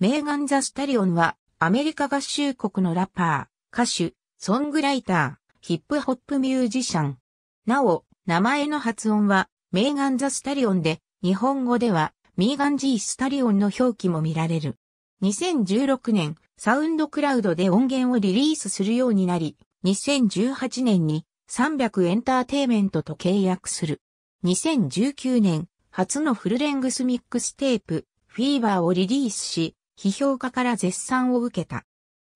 メーガン・ザ・スタリオンは、アメリカ合衆国のラッパー、歌手、ソングライター、ヒップホップミュージシャン。なお、名前の発音は、メーガン・ザ・スタリオンで、日本語では、ミーガン・ジー・スタリオンの表記も見られる。2016年、サウンドクラウドで音源をリリースするようになり、2018年に300エンターテイメントと契約する。2019年、初のフルレングスミックステープ、フィーバーをリリースし、批評家から絶賛を受けた。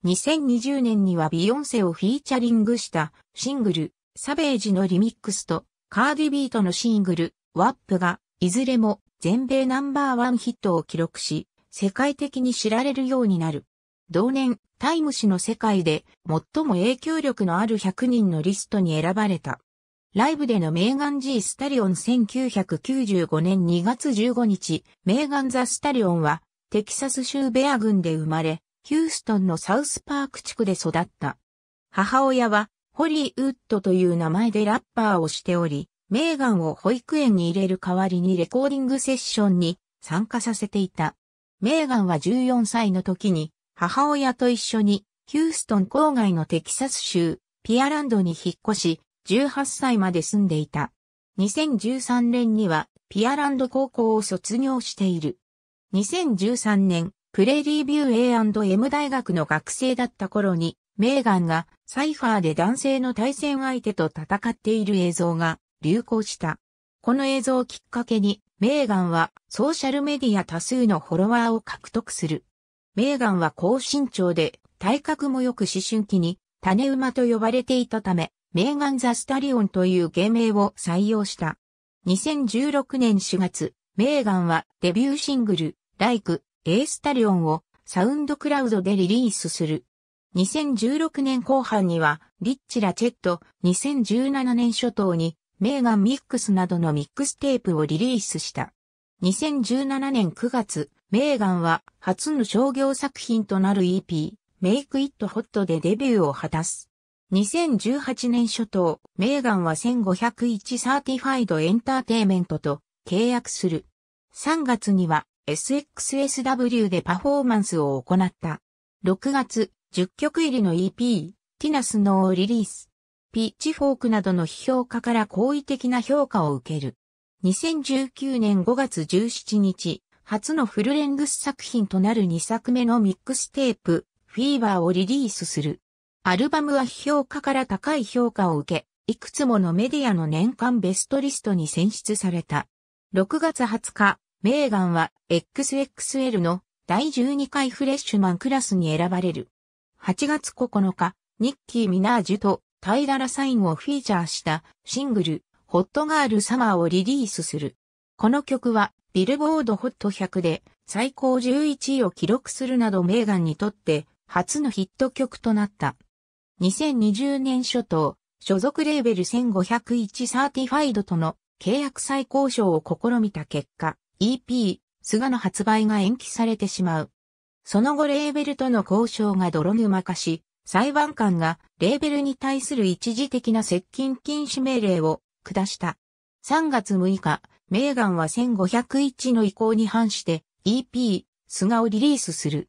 2020年にはビヨンセをフィーチャリングしたシングル、サベージのリミックスとカーディビートのシングル、ワップがいずれも全米ナンバーワンヒットを記録し、世界的に知られるようになる。同年、タイム誌の世界で最も影響力のある100人のリストに選ばれた。ライブでのメーガン・ジー・スタリオン1995年2月15日、メーガン・ザ・スタリオンはテキサス州ベア郡で生まれ、ヒューストンのサウスパーク地区で育った。母親は、ホリー・ウッドという名前でラッパーをしており、メーガンを保育園に入れる代わりにレコーディングセッションに参加させていた。メーガンは14歳の時に母親と一緒にヒューストン郊外のテキサス州ピアランドに引っ越し18歳まで住んでいた。2013年にはピアランド高校を卒業している。2013年、プレリービュー A&M 大学の学生だった頃に、メーガンがサイファーで男性の対戦相手と戦っている映像が流行した。この映像をきっかけに、メーガンはソーシャルメディア多数のフォロワーを獲得する。メーガンは高身長で、体格も良く思春期に、種馬と呼ばれていたため、メーガン・ザ・スタリオンという芸名を採用した。2016年4月、メーガンはデビューシングル、ライク、エースタリオンをサウンドクラウドでリリースする。2016年後半には、リッチ・ラチェット、2017年初頭に、メーガン・ミックスなどのミックステープをリリースした。2017年9月、メーガンは初の商業作品となる EP、メイク・イット・ホットでデビューを果たす。2018年初頭、メーガンは1501サーティファイドエンターテイメントと契約する。3月には SXSW でパフォーマンスを行った。6月、10曲入りの EP、ティナスノーをリリース。ピッチフォークなどの批評家から好意的な評価を受ける。2019年5月17日、初のフルレングス作品となる2作目のミックステープ、フィーバーをリリースする。アルバムは批評家から高い評価を受け、いくつものメディアの年間ベストリストに選出された。6月20日、メーガンは XXL の第12回フレッシュマンクラスに選ばれる。8月9日、ニッキー・ミナージュとタイララ・サインをフィーチャーしたシングル、ホットガール・サマーをリリースする。この曲はビルボードホット100で最高11位を記録するなどメーガンにとって初のヒット曲となった。2020年初頭、所属レーベル1501サーティファイドとの契約再交渉を試みた結果、EP、菅の発売が延期されてしまう。その後レーベルとの交渉が泥沼化し、裁判官がレーベルに対する一時的な接近禁止命令を下した。3月6日、メーガンは1501の意向に反して EP、菅をリリースする。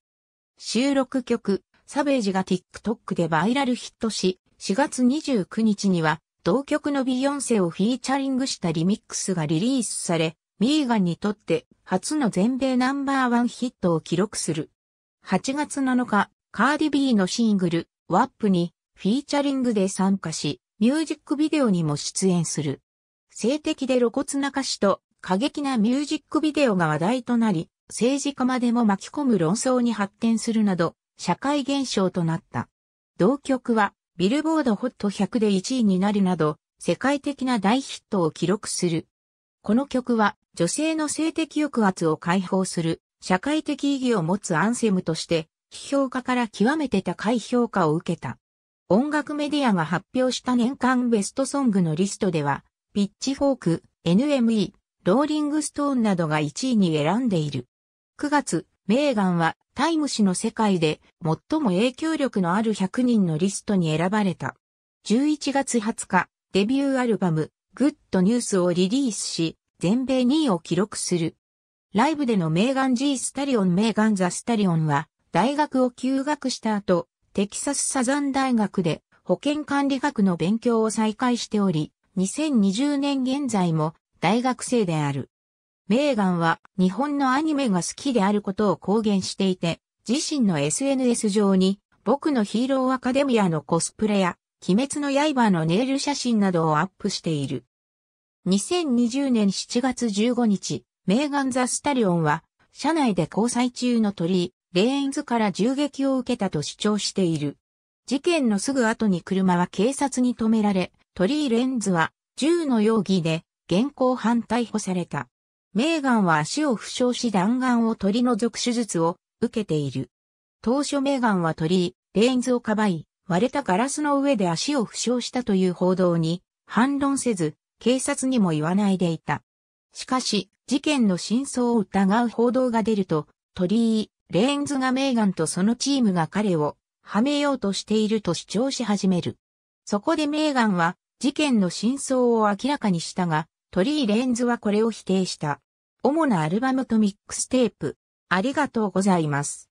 収録曲、サベージが TikTok でバイラルヒットし、4月29日には同曲のビヨンセをフィーチャリングしたリミックスがリリースされ、ミーガンにとって初の全米ナンバーワンヒットを記録する。8月7日、カーディビーのシングル、ワップにフィーチャリングで参加し、ミュージックビデオにも出演する。性的で露骨な歌詞と過激なミュージックビデオが話題となり、政治家までも巻き込む論争に発展するなど、社会現象となった。同曲は、ビルボードホット100で1位になるなど、世界的な大ヒットを記録する。この曲は、女性の性的抑圧を解放する社会的意義を持つアンセムとして、批評家から極めて高い評価を受けた。音楽メディアが発表した年間ベストソングのリストでは、ピッチフォーク、NME、ローリングストーンなどが1位に選んでいる。9月、メーガンはタイム誌の世界で最も影響力のある100人のリストに選ばれた。11月20日、デビューアルバム、グッドニュースをリリースし、全米2位を記録する。ライブでのメーガン・ G・ スタリオン・メーガン・ザ・スタリオンは、大学を休学した後、テキサスサザン大学で保健管理学の勉強を再開しており、2020年現在も大学生である。メーガンは日本のアニメが好きであることを公言していて、自身の SNS 上に僕のヒーローアカデミアのコスプレや、鬼滅の刃のネイル写真などをアップしている。2020年7月15日、メーガン・ザ・スタリオンは、車内で交際中の鳥居、レーンズから銃撃を受けたと主張している。事件のすぐ後に車は警察に止められ、鳥居レンズは銃の容疑で現行犯逮捕された。メーガンは足を負傷し弾丸を取り除く手術を受けている。当初メーガンは鳥レーンズをかばい、割れたガラスの上で足を負傷したという報道に反論せず、警察にも言わないでいた。しかし、事件の真相を疑う報道が出ると、鳥居、レーンズがメーガンとそのチームが彼を、はめようとしていると主張し始める。そこでメーガンは、事件の真相を明らかにしたが、鳥居レーンズはこれを否定した。主なアルバムとミックステープ、ありがとうございます。